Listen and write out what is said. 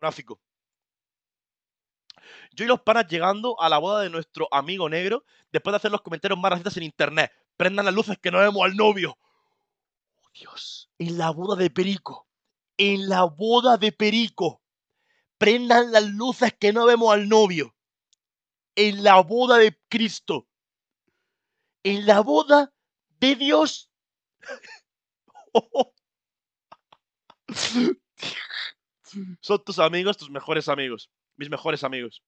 gráfico. Yo y los panas llegando a la boda de nuestro amigo negro después de hacer los comentarios más racistas en internet. Prendan las luces que no vemos al novio. Oh, Dios, en la boda de Perico. En la boda de Perico. Prendan las luces que no vemos al novio. En la boda de Cristo. En la boda de Dios. Oh, oh. Son tus amigos, tus mejores amigos. Mis mejores amigos.